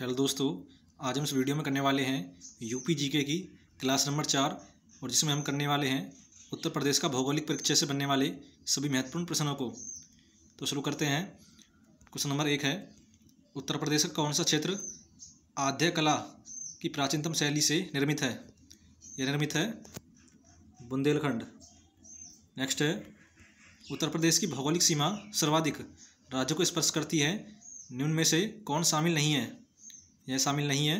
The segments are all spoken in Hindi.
हेलो दोस्तों आज हम इस वीडियो में करने वाले हैं यूपी जीके की क्लास नंबर चार और जिसमें हम करने वाले हैं उत्तर प्रदेश का भौगोलिक परीक्षा से बनने वाले सभी महत्वपूर्ण प्रश्नों को तो शुरू करते हैं क्वेश्चन नंबर एक है उत्तर प्रदेश का कौन सा क्षेत्र आध्य कला की प्राचीनतम शैली से निर्मित है यह निर्मित है बुंदेलखंड नेक्स्ट है उत्तर प्रदेश की भौगोलिक सीमा सर्वाधिक राज्यों को स्पर्श करती है निम्न में से कौन शामिल नहीं है यह शामिल नहीं है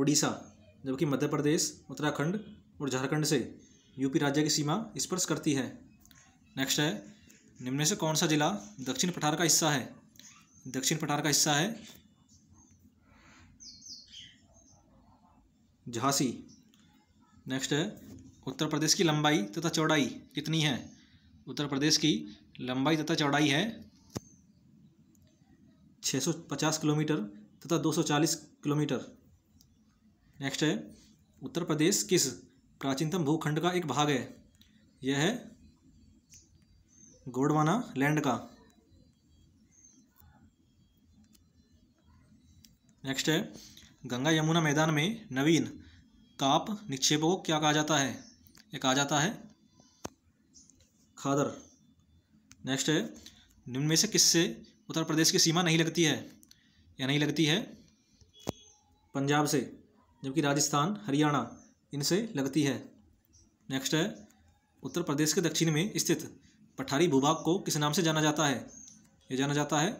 ओडिशा जबकि मध्य प्रदेश उत्तराखंड और झारखंड से यूपी राज्य की सीमा स्पर्श करती है नेक्स्ट है निम्न से कौन सा जिला दक्षिण पठार का हिस्सा है दक्षिण पठार का हिस्सा है झांसी नेक्स्ट है उत्तर प्रदेश की लंबाई तथा चौड़ाई कितनी है उत्तर प्रदेश की लंबाई तथा चौड़ाई है 650 किलोमीटर तथा 240 किलोमीटर नेक्स्ट है उत्तर प्रदेश किस प्राचीनतम भूखंड का एक भाग है यह है गोडवाना लैंड का नेक्स्ट है गंगा यमुना मैदान में नवीन ताप निक्षेपों को क्या कहा जाता है यह कहा जाता है खादर नेक्स्ट है निम्न में से किससे उत्तर प्रदेश की सीमा नहीं लगती है या नहीं लगती है पंजाब से जबकि राजस्थान हरियाणा इनसे लगती है नेक्स्ट है उत्तर प्रदेश के दक्षिण में स्थित पठारी भूभाग को किस नाम से जाना जाता है ये जाना जाता है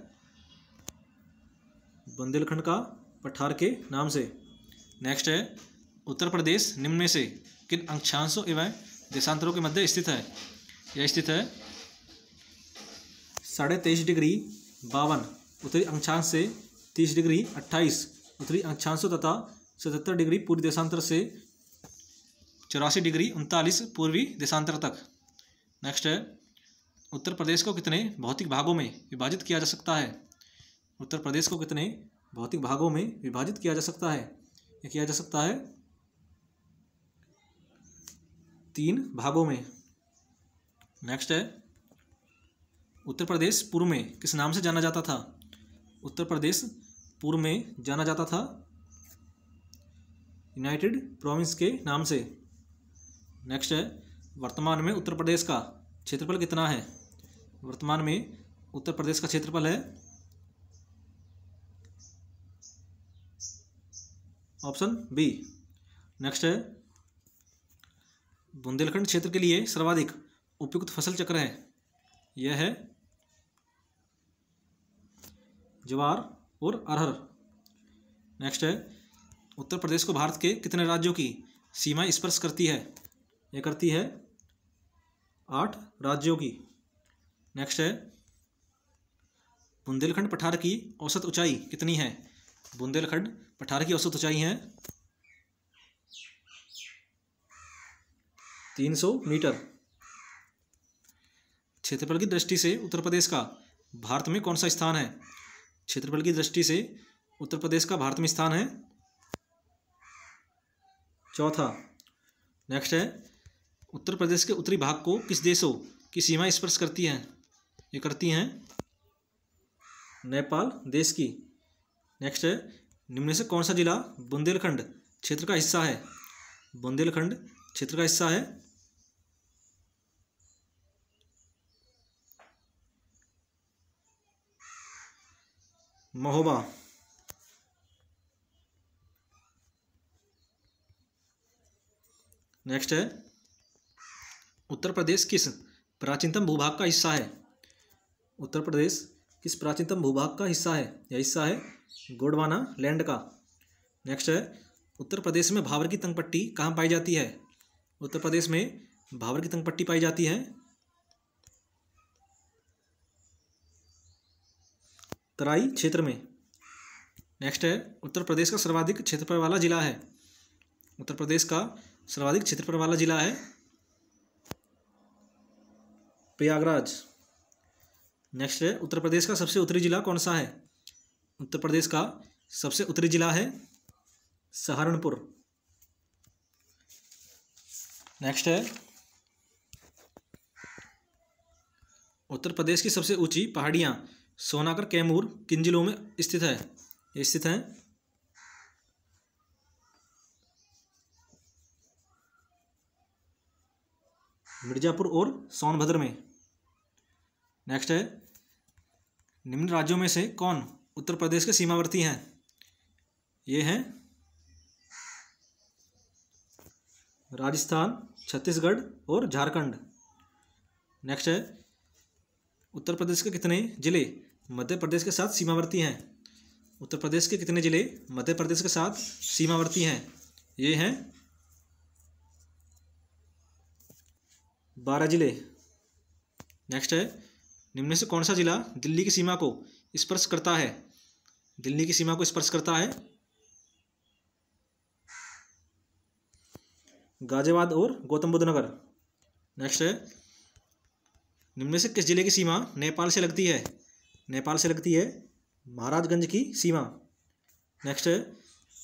बुंदेलखंड का पठार के नाम से नेक्स्ट है उत्तर प्रदेश निम्न में से किन अंक्षांशों एवं देशांतरों के मध्य स्थित है यह स्थित है साढ़े तेईस डिग्री बावन उत्तरी अक्षांश से तीस डिग्री अट्ठाईस उत्तरी अक्षांशों तथा सतहत्तर डिग्री पूर्वी देशांतर से चौरासी डिग्री उनतालीस पूर्वी देशांतर तक नेक्स्ट है उत्तर प्रदेश को कितने भौतिक भागों में विभाजित किया जा सकता है उत्तर प्रदेश को कितने भौतिक भागों में विभाजित किया जा सकता है यह किया जा सकता है तीन भागों में नेक्स्ट है उत्तर प्रदेश पूर्व में किस नाम से जाना जाता था उत्तर प्रदेश पूर्व में जाना जाता था यूनाइटेड प्रोविंस के नाम से नेक्स्ट है वर्तमान में उत्तर प्रदेश का क्षेत्रफल कितना है वर्तमान में उत्तर प्रदेश का क्षेत्रफल है ऑप्शन बी नेक्स्ट है बुंदेलखंड क्षेत्र के लिए सर्वाधिक उपयुक्त फसल चक्र है यह है जवार और अरहर नेक्स्ट है उत्तर प्रदेश को भारत के कितने राज्यों की सीमा स्पर्श करती है यह करती है आठ राज्यों की नेक्स्ट है बुंदेलखंड पठार की औसत ऊंचाई कितनी है बुंदेलखंड पठार की औसत ऊंचाई है तीन सौ मीटर क्षेत्रफल की दृष्टि से उत्तर प्रदेश का भारत में कौन सा स्थान है क्षेत्रफल की दृष्टि से उत्तर प्रदेश का भारत में स्थान है चौथा नेक्स्ट है उत्तर प्रदेश के उत्तरी भाग को किस देशों की सीमा स्पर्श करती है ये करती हैं नेपाल देश की नेक्स्ट है निम्न से कौन सा जिला बुंदेलखंड क्षेत्र का हिस्सा है बुंदेलखंड क्षेत्र का हिस्सा है महोबा नेक्स्ट है उत्तर प्रदेश किस प्राचीनतम भूभाग का हिस्सा है उत्तर प्रदेश किस प्राचीनतम भूभाग का हिस्सा है यह हिस्सा है गोडवाना लैंड का नेक्स्ट है उत्तर प्रदेश में भावर की तंगपट्टी कहाँ पाई जाती है उत्तर प्रदेश में भावर की तंगपट्टी पाई जाती है तराई क्षेत्र में नेक्स्ट है उत्तर प्रदेश का सर्वाधिक क्षेत्रफल वाला जिला है उत्तर प्रदेश का सर्वाधिक क्षेत्रफल वाला जिला है प्रयागराज नेक्स्ट है उत्तर प्रदेश का सबसे उत्तरी जिला कौन सा है उत्तर प्रदेश का सबसे उत्तरी जिला है सहारनपुर नेक्स्ट है उत्तर प्रदेश की सबसे ऊंची पहाड़ियाँ सोनाकर कैमूर किन जिलों में स्थित है ये स्थित है मिर्जापुर और सोनभद्र में नेक्स्ट है निम्न राज्यों में से कौन उत्तर प्रदेश के सीमावर्ती हैं ये हैं राजस्थान छत्तीसगढ़ और झारखंड नेक्स्ट है उत्तर प्रदेश के कितने ज़िले मध्य प्रदेश के साथ सीमावर्ती हैं उत्तर प्रदेश के कितने ज़िले मध्य प्रदेश के साथ सीमावर्ती हैं ये हैं बारह ज़िले नेक्स्ट है निम्न से कौन सा ज़िला दिल्ली की सीमा को स्पर्श करता है दिल्ली की सीमा को स्पर्श करता है गाजियाबाद और गौतम बुद्ध नगर नेक्स्ट है निम्न से किस जिले की सीमा नेपाल से लगती है नेपाल से लगती है महाराजगंज की सीमा नेक्स्ट है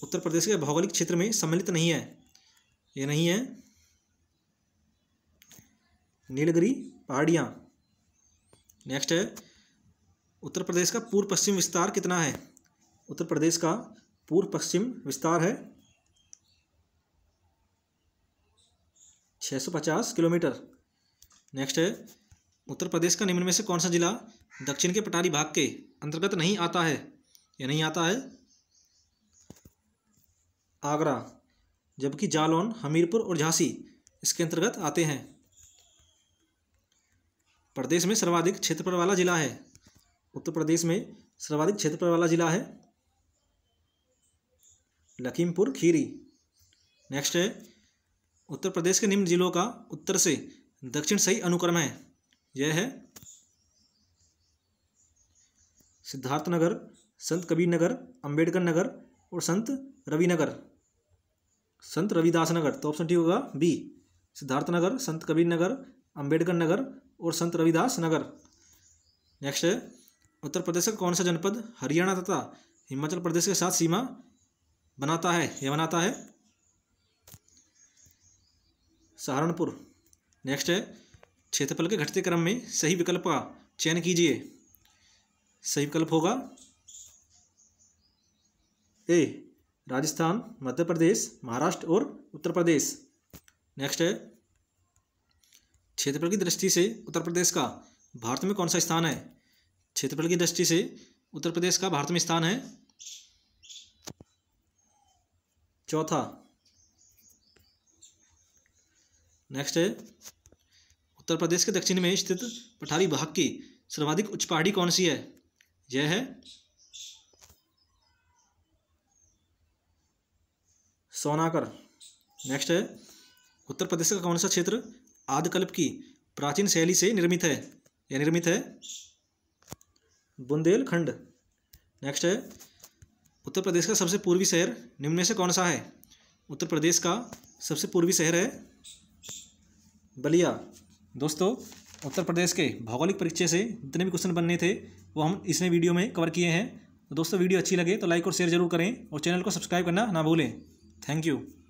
उत्तर प्रदेश के भौगोलिक क्षेत्र में सम्मिलित नहीं है ये नहीं है नीलगिरी पहाड़ियाँ नेक्स्ट है उत्तर प्रदेश का पूर्व पश्चिम विस्तार कितना है उत्तर प्रदेश का पूर्व पश्चिम विस्तार है 650 किलोमीटर नेक्स्ट है उत्तर प्रदेश का निम्न में से कौन सा जिला दक्षिण के पटारी भाग के अंतर्गत नहीं आता है या नहीं आता है आगरा जबकि जालौन हमीरपुर और झांसी इसके अंतर्गत आते हैं प्रदेश में सर्वाधिक क्षेत्रफल वाला जिला है उत्तर प्रदेश में सर्वाधिक क्षेत्रफल वाला जिला है लखीमपुर खीरी नेक्स्ट है उत्तर प्रदेश के निम्न जिलों का उत्तर से दक्षिण सही अनुक्रम है यह है सिद्धार्थ नगर संत कबीर नगर अंबेडकर नगर और संत रवि नगर संत रविदास नगर तो ऑप्शन ठीक होगा बी सिद्धार्थ नगर संत कबीर नगर अंबेडकर नगर और संत रविदास नगर नेक्स्ट है उत्तर प्रदेश का कौन सा जनपद हरियाणा तथा हिमाचल प्रदेश के साथ सीमा बनाता है यह बनाता है सहारनपुर नेक्स्ट है क्षेत्रफल के घटते क्रम में सही विकल्प का चयन कीजिए सही विकल्प होगा ए राजस्थान मध्य प्रदेश महाराष्ट्र और उत्तर प्रदेश नेक्स्ट है क्षेत्रफल की दृष्टि से उत्तर प्रदेश का भारत में कौन सा स्थान है क्षेत्रफल की दृष्टि से उत्तर प्रदेश का भारत में स्थान है चौथा नेक्स्ट है उत्तर प्रदेश के दक्षिण में स्थित पठारी भाग की सर्वाधिक उच्च पहाड़ी कौन सी है यह है सोनाकर नेक्स्ट है उत्तर प्रदेश का कौन सा क्षेत्र आदकल्प की प्राचीन शैली से निर्मित है यह निर्मित है बुंदेलखंड नेक्स्ट है उत्तर प्रदेश का सबसे पूर्वी शहर निम्न में से कौन सा है उत्तर प्रदेश का सबसे पूर्वी शहर है बलिया दोस्तों उत्तर प्रदेश के भौगोलिक परिचय से जितने भी क्वेश्चन बनने थे वो हम इसने वीडियो में कवर किए हैं तो दोस्तों वीडियो अच्छी लगे तो लाइक और शेयर जरूर करें और चैनल को सब्सक्राइब करना ना भूलें थैंक यू